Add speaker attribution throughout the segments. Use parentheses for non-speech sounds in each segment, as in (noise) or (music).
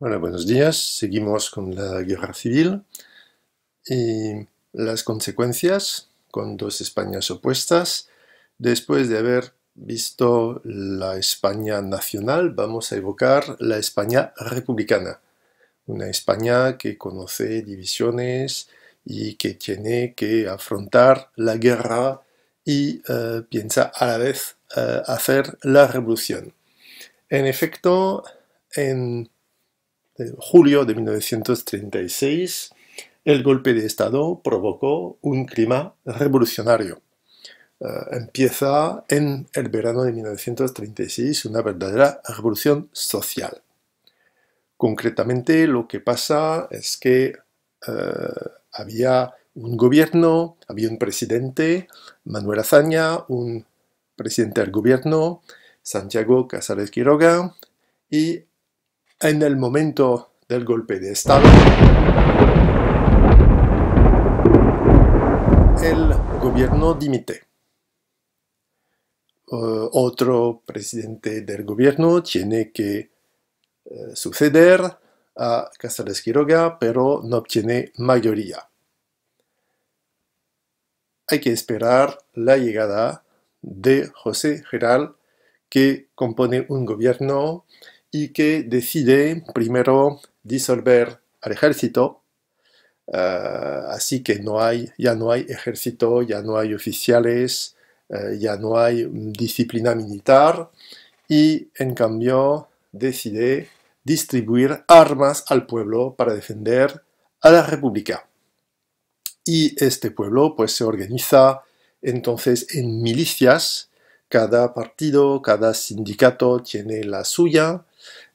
Speaker 1: Hola, pues buenos días. Seguimos con la guerra civil y las consecuencias con dos Españas opuestas. Después de haber visto la España nacional, vamos a evocar la España republicana. Una España que conoce divisiones y que tiene que afrontar la guerra y eh, piensa a la vez eh, hacer la revolución. En efecto, en julio de 1936, el golpe de Estado provocó un clima revolucionario. Eh, empieza en el verano de 1936 una verdadera revolución social. Concretamente lo que pasa es que eh, había un gobierno, había un presidente, Manuel Azaña, un presidente del gobierno, Santiago Casares Quiroga, y en el momento del golpe de Estado, el gobierno dimite. Eh, otro presidente del gobierno tiene que eh, suceder a Casares Quiroga, pero no obtiene mayoría. Hay que esperar la llegada de José Geral, que compone un gobierno y que decide primero disolver al ejército. Eh, así que no hay, ya no hay ejército, ya no hay oficiales, eh, ya no hay disciplina militar y en cambio decide distribuir armas al pueblo para defender a la República. Y este pueblo pues se organiza entonces en milicias, cada partido, cada sindicato tiene la suya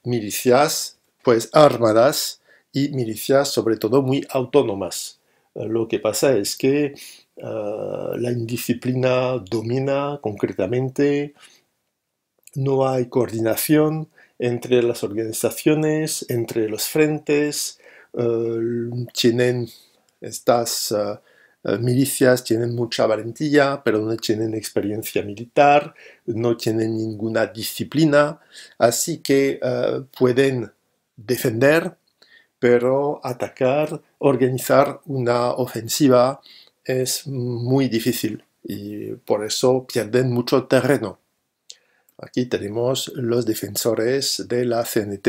Speaker 1: milicias pues armadas y milicias sobre todo muy autónomas. Eh, lo que pasa es que ah, la indisciplina domina concretamente, no hay coordinación entre las organizaciones, entre los frentes, tienen eh, estas ah, milicias tienen mucha valentía, pero no tienen experiencia militar, no tienen ninguna disciplina, así que eh, pueden defender, pero atacar, organizar una ofensiva es muy difícil y por eso pierden mucho terreno. Aquí tenemos los defensores de la CNT,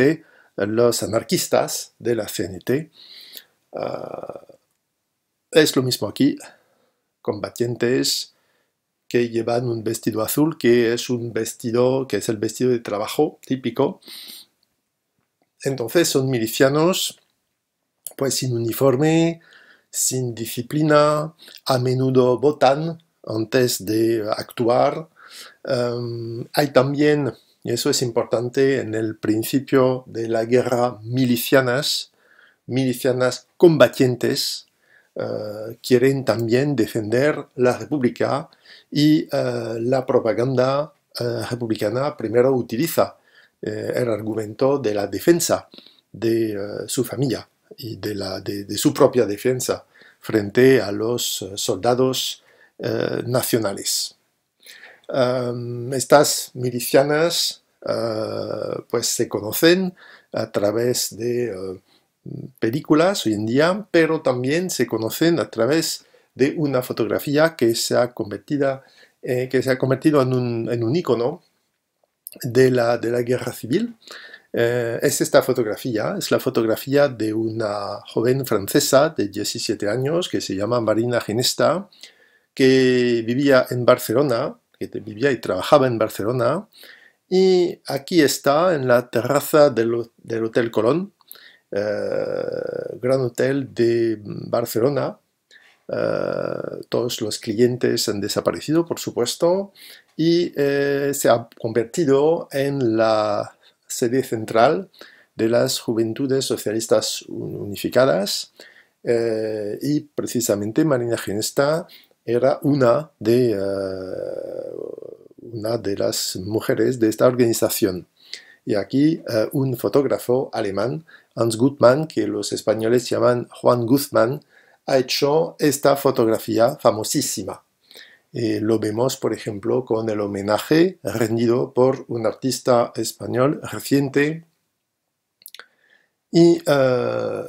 Speaker 1: los anarquistas de la CNT. Ah, es lo mismo aquí, combatientes que llevan un vestido azul, que es un vestido, que es el vestido de trabajo típico. Entonces son milicianos, pues sin uniforme, sin disciplina, a menudo votan antes de actuar. Em, hay también, y eso es importante, en el principio de la guerra milicianas, milicianas combatientes, eh, quieren también defender la República y eh, la propaganda eh, republicana primero utiliza el argumento de la defensa de su familia y de, su propia defensa frente a los soldados nacionales. estas milicianas pues se conocen a través de películas hoy en día, pero también se conocen a través de una fotografía que se ha, convertida, eh, que se ha convertido en un, icono de la, de la guerra civil. Eh, es esta fotografía, es la fotografía de una joven francesa de 17 años que se llama Marina Genesta, que vivía en Barcelona, que vivía y trabajaba en Barcelona, y aquí está en la terraza del Hotel Colón, eh, Gran Hotel de Barcelona. Eh, todos los clientes han desaparecido, por supuesto, y eh, se ha convertido en la sede central de las Juventudes Socialistas Unificadas. y precisamente Marina Genesta era una de, una de las mujeres de esta organización. Y aquí un fotógrafo alemán Hans Gutmann, que los españoles llaman Juan Guzmán, ha hecho esta fotografía famosísima. Eh, lo vemos, por ejemplo, con el homenaje rendido por un artista español reciente. Y eh,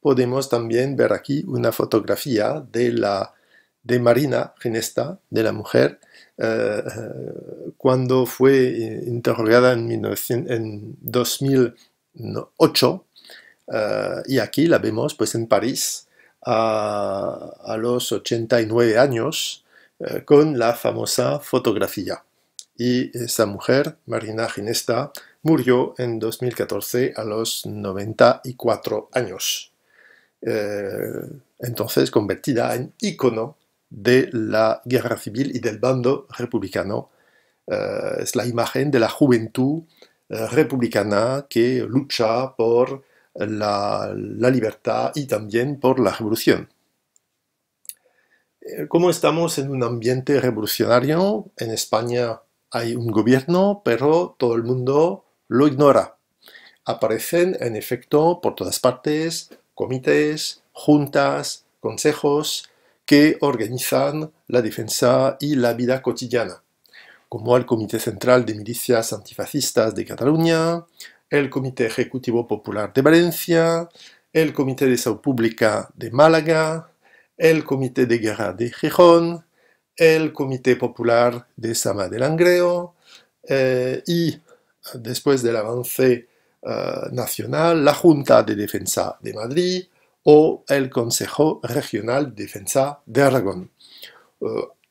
Speaker 1: podemos también ver aquí una fotografía de, la, de Marina Ginesta, de la mujer, eh, cuando fue interrogada en, en 2000 8, eh, y aquí la vemos pues en París a, los 89 años eh, con la famosa fotografía. Y esa mujer, Marina Ginesta, murió en 2014 a los 94 años. Eh, entonces convertida en icono de la guerra civil y del bando republicano. es la imagen de la juventud republicana que lucha por la, libertad y también por la revolución. Eh, Como estamos en un ambiente revolucionario, en España hay un gobierno, pero todo el mundo lo ignora. Aparecen, en efecto, por todas partes, comités, juntas, consejos que organizan la defensa y la vida cotidiana como el Comité Central de Milicias Antifascistas de Cataluña, el Comité Ejecutivo Popular de Valencia, el Comité de Salud Pública de Málaga, el Comité de Guerra de Gijón, el Comité Popular de Sama de Langreo eh, y, después del avance eh, nacional, la Junta de Defensa de Madrid o el Consejo Regional de Defensa de Aragón. Eh,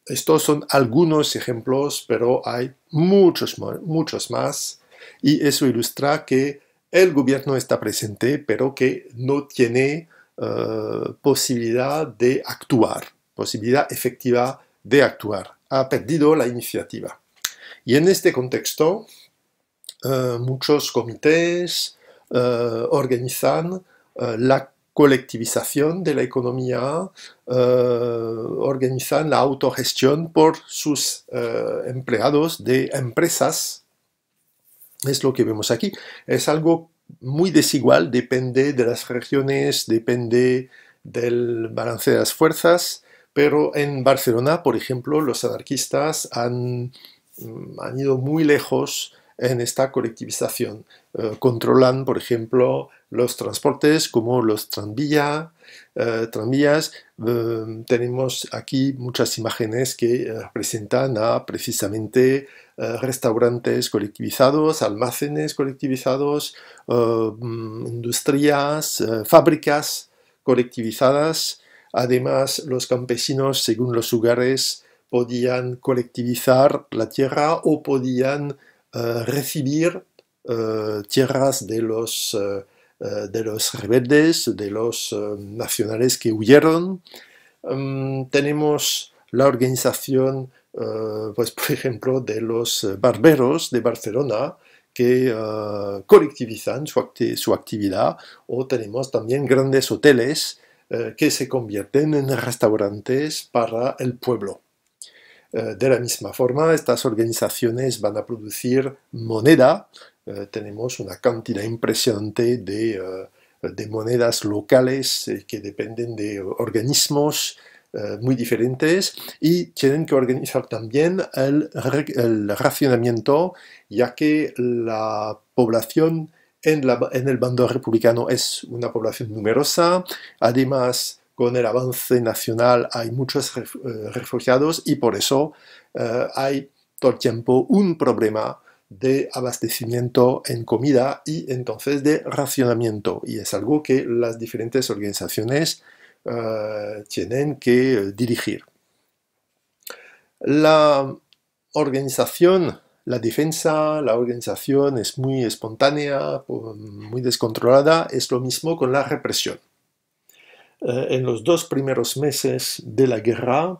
Speaker 1: estos son algunos ejemplos, pero hay muchos, muchos más y eso ilustra que el gobierno está presente, pero que no tiene eh, posibilidad de actuar, posibilidad efectiva de actuar. Ha perdido la iniciativa. Y en este contexto, eh, muchos comités eh, organizan la colectivización de la economía, eh, organizan la autogestión por sus eh, empleados de empresas. Es lo que vemos aquí. Es algo muy desigual, depende de las regiones, depende del balance de las fuerzas, pero en Barcelona, por ejemplo, los anarquistas han, mm, han ido muy lejos en esta colectivización. Eh, controlan, por ejemplo, los transportes como los eh, tranvías. Em, tenemos aquí muchas imágenes que eh, presentan a precisamente restaurantes colectivizados, almacenes colectivizados, em, industrias, fábricas colectivizadas. Además, los campesinos, según los lugares, podían colectivizar la tierra o podían eh, recibir eh, tierras de los, eh, de los rebeldes, de los nacionales que huyeron. Mm, tenemos la organización, pues, (laughs) por ejemplo, de los barberos de Barcelona, que colectivizan su, actividad o tenemos también grandes hoteles que se convierten en restaurantes para el pueblo. Eh, de la misma forma, estas organizaciones van a producir moneda. Eh, tenemos una cantidad impresionante de, eh, monedas locales que dependen de organismos muy diferentes y tienen que organizar también el, racionamiento, ya que la población en, el bando republicano es una población numerosa, además con el avance nacional hay muchos eh, refugiados y por eso eh, hay todo el tiempo un problema de abastecimiento en comida y entonces de racionamiento. Y es algo que las diferentes organizaciones eh, tienen que dirigir. La organización, la defensa, la organización es muy espontánea, muy descontrolada, es lo mismo con la represión. Eh, en los dos primeros meses de la guerra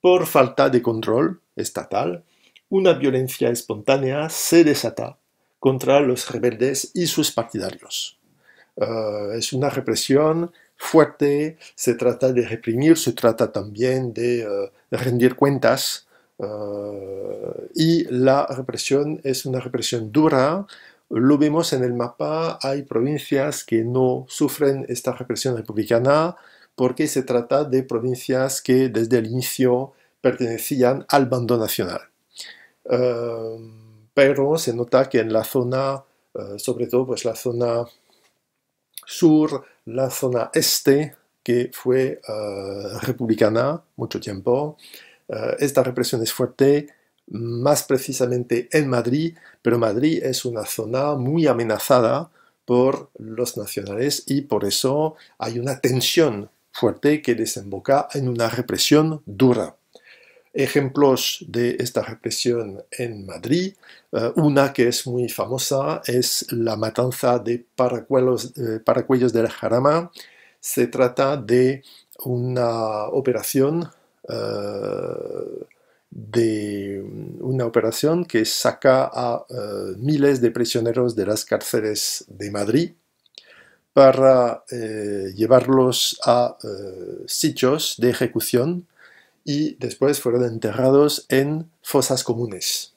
Speaker 1: por falta de control estatal, una violencia espontánea se desata contra los rebeldes y sus partidarios. Eh, es una represión fuerte, se trata de reprimir, se trata también de, eh, rendir cuentas y la represión es una represión dura lo vemos en el mapa, hay provincias que no sufren esta represión republicana porque se trata de provincias que desde el inicio pertenecían al bando nacional. Em, pero se nota que en la zona, eh, sobre todo pues, la zona sur, la zona este, que fue eh, republicana mucho tiempo, eh, esta represión es fuerte más precisamente en Madrid, pero Madrid es una zona muy amenazada por los nacionales y por eso hay una tensión fuerte que desemboca en una represión dura. Ejemplos de esta represión en Madrid, eh, una que es muy famosa es la matanza de eh, paracuellos, del Jarama. Se trata de una operación eh, de mm, una operación que saca a eh, miles de prisioneros de las cárceles de Madrid para eh, llevarlos a eh, sitios de ejecución y después fueron enterrados en fosas comunes.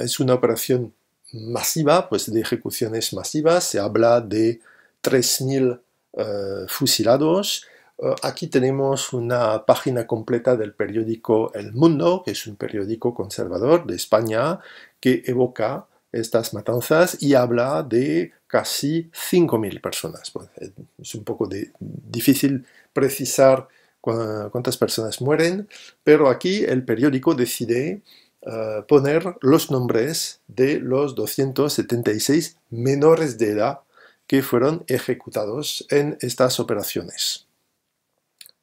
Speaker 1: es una operación masiva, pues de ejecuciones masivas, se habla de 3.000 fusilados eh, aquí tenemos una página completa del periódico El Mundo, que es un periódico conservador de España, que evoca estas matanzas y habla de casi 5.000 personas. Pues, eh, es un poco difícil precisar cuántas personas mueren, pero aquí el periódico decide eh, poner los nombres de los 276 menores de edad que fueron ejecutados en estas operaciones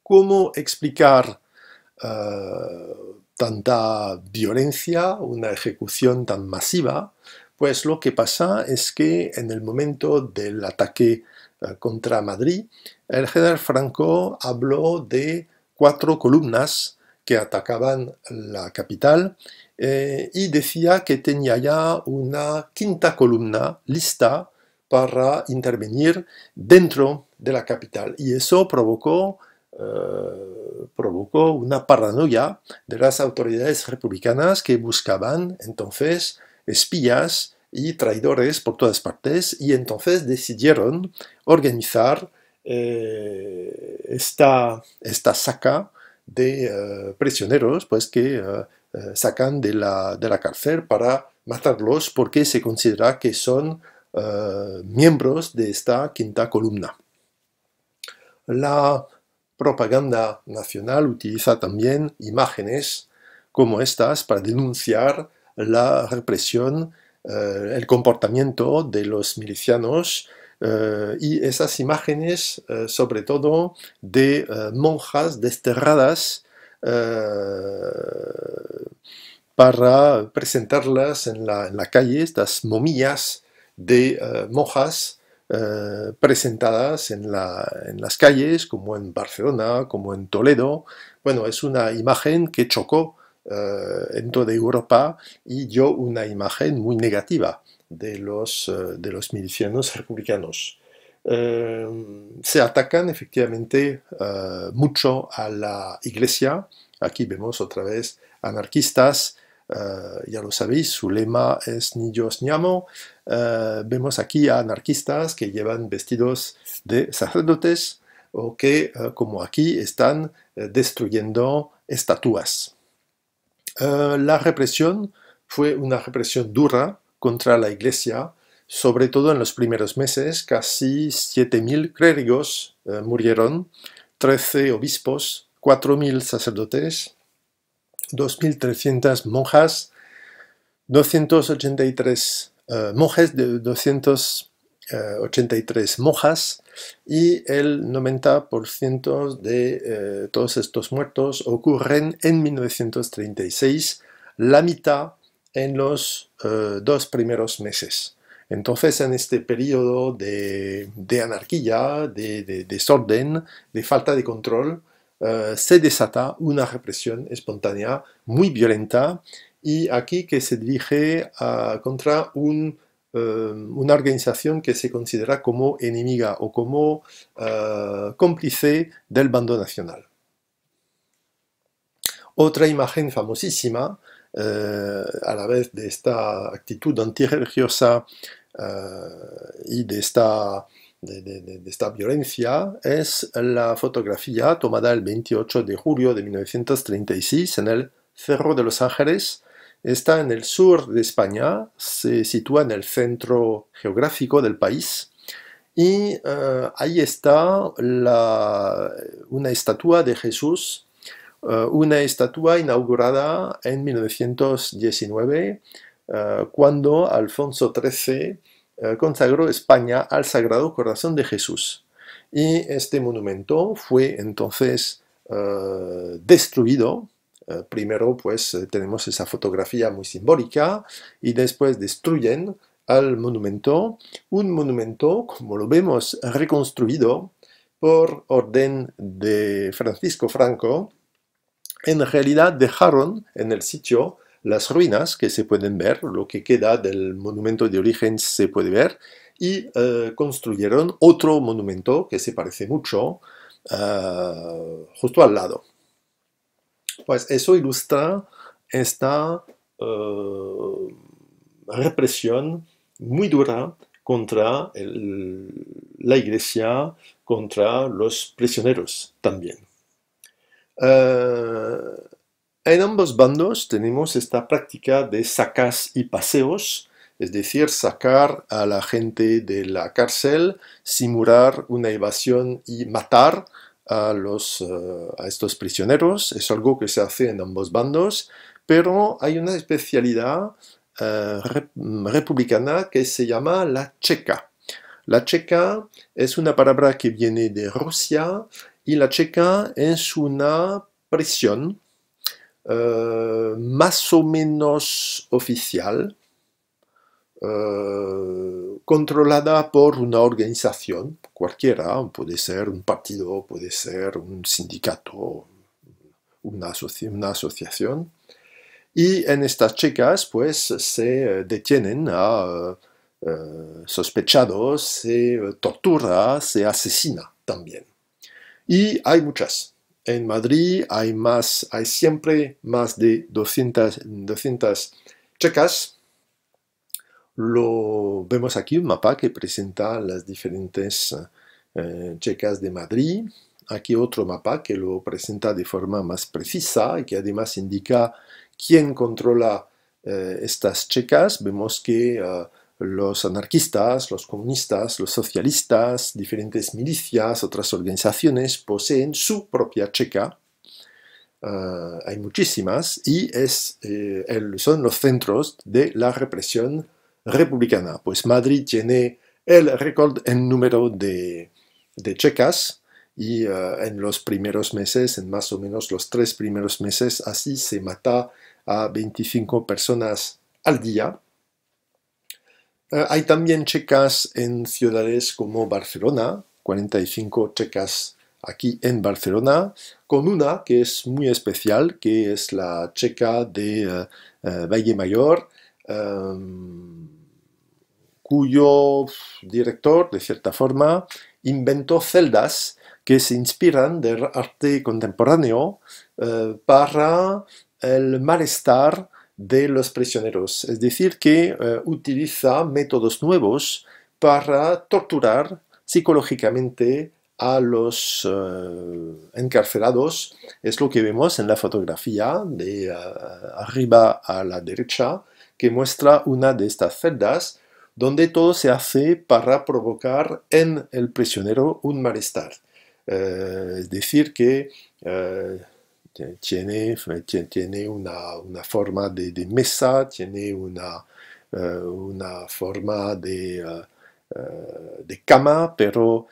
Speaker 1: cómo explicar eh, tanta violencia, una ejecución tan masiva, pues lo que pasa es que en el momento del ataque eh, contra Madrid, el general Franco habló de cuatro columnas que atacaban la capital eh, y decía que tenía ya una quinta columna lista para intervenir dentro de la capital. Y eso provocó eh, provocó una paranoia de las autoridades republicanas que buscaban entonces espías y traidores por todas partes y entonces decidieron organizar eh, esta, esta, saca de eh, prisioneros pues, que sacan de la, cárcel para matarlos porque se considera que son miembros de esta quinta columna. La propaganda nacional utiliza también imágenes como estas para denunciar la represión, eh, el comportamiento de los milicianos eh, y esas imágenes eh, sobre todo de monjas desterradas para presentarlas en la, en la, calle, estas momillas de monjas eh, presentadas en, las calles, como en Barcelona, como en Toledo. Bueno, es una imagen que chocó eh, en toda Europa y yo una imagen muy negativa de los, eh, milicianos republicanos. se atacan efectivamente mucho a la iglesia. Aquí vemos otra vez anarquistas eh, ya lo sabéis, su lema es Ni Dios ni amo. Eh, vemos aquí a anarquistas que llevan vestidos de sacerdotes o que, eh, como aquí, están destruyendo estatuas. la represión fue una represión dura contra la Iglesia, sobre todo en los primeros meses. Casi 7.000 clérigos murieron, 13 obispos, 4.000 sacerdotes, 2.300 monjas, 283 eh, monjes, de 283 monjas y el 90% de eh, todos estos muertos ocurren en 1936, la mitad en los eh, dos primeros meses. Entonces, en este periodo de, anarquía, de, desorden, de falta de control, eh, se desata una represión espontánea muy violenta y aquí que se dirige contra eh, una organización que se considera como enemiga o como eh, cómplice del bando nacional. Otra imagen famosísima, a la vez de esta actitud antirreligiosa y de esta de, esta violencia es la fotografía tomada el 28 de julio de 1936 en el Cerro de los Ángeles. Está en el sur de España, se sitúa en el centro geográfico del país y eh, ahí está una estatua de Jesús, eh, una estatua inaugurada en 1919 eh, cuando Alfonso XIII eh, consagró España al Sagrado Corazón de Jesús. Y este monumento fue entonces eh, destruido. Eh, primero, pues tenemos esa fotografía muy simbólica y después destruyen al monumento, un monumento, como lo vemos, reconstruido por orden de Francisco Franco. En realidad dejaron en el sitio las ruinas que se pueden ver, lo que queda del monumento de origen se puede ver, y eh, construyeron otro monumento que se parece mucho ah, justo al lado. Pues eso ilustra esta eh, represión muy dura contra la iglesia, contra los prisioneros también. Eh, en ambos bandos tenemos esta práctica de sacas y paseos, es decir, sacar a la gente de la cárcel, simular una evasión y matar a, los, eh, estos prisioneros. Es algo que se hace en ambos bandos, pero hay una especialidad eh, republicana que se llama la checa. La checa es una palabra que viene de Rusia y la checa es una prisión eh, más o menos oficial, eh, controlada por una organización cualquiera, puede ser un partido, puede ser un sindicato, una, asociación. Y en estas checas, pues, se detienen a eh, sospechados, se tortura, se asesina también. Y hay muchas. En Madrid hay, más, hay siempre más de 200, 200 checas. Lo vemos aquí, un mapa que presenta las diferentes eh, checas de Madrid. Aquí otro mapa que lo presenta de forma más precisa y que además indica quién controla eh, estas checas. Vemos que ah, los anarquistas, los comunistas, los socialistas, diferentes milicias, otras organizaciones poseen su propia checa. Ah, hay muchísimas y eh, son los centros de la represión republicana. Pues Madrid tiene el récord en número de, checas y ah, en los primeros meses, en más o menos los tres primeros meses, así se mata a 25 personas al día Ah, hay también checas en ciudades como Barcelona, 45 checas aquí en Barcelona, con una que es muy especial, que es la checa de eh, eh, Valle Mayor, em, cuyo director, de cierta forma, inventó celdas que se inspiran del arte contemporáneo eh, para el malestar de los prisioneros. Es decir, que eh, utiliza métodos nuevos para torturar psicológicamente a los eh, encarcelados. Es lo que vemos en la fotografía de eh, arriba a la derecha, que muestra una de estas celdas, donde todo se hace para provocar en el prisionero un malestar. es decir, que tiene, tiene una, forma de, mesa, tiene una, eh, forma eh, eh, de, cama, pero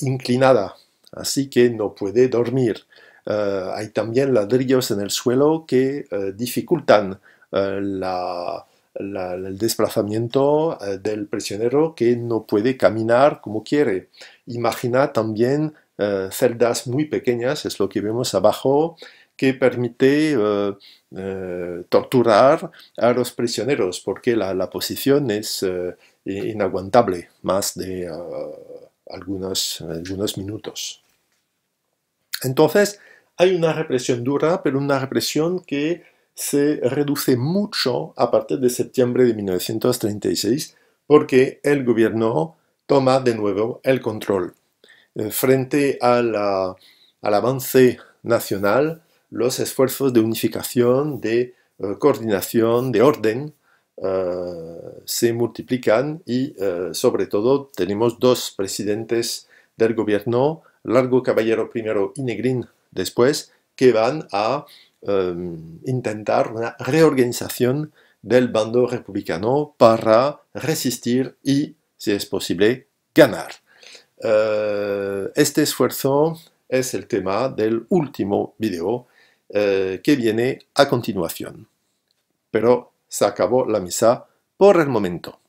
Speaker 1: inclinada, así que no puede dormir. hay también ladrillos en el suelo que dificultan el desplazamiento del prisionero que no puede caminar como quiere. Imagina también eh, celdas muy pequeñas, es lo que vemos abajo, que permite eh, eh, torturar a los prisioneros, porque la, posición es inaguantable, más de algunos, algunos minutos. Entonces, hay una represión dura, pero una represión que se reduce mucho a partir de septiembre de 1936, porque el gobierno toma de nuevo el control. Eh, frente al avance nacional los esfuerzos de unificación, de eh, coordinación, de orden eh, se multiplican y sobre todo tenemos dos presidentes del gobierno, Largo Caballero primero y Negrín después, que van a intentar una reorganización del bando republicano para resistir y, si es posible, ganar. Eh, este esfuerzo es el tema del último video eh, que viene a continuación. Pero se acabó la misa por el momento.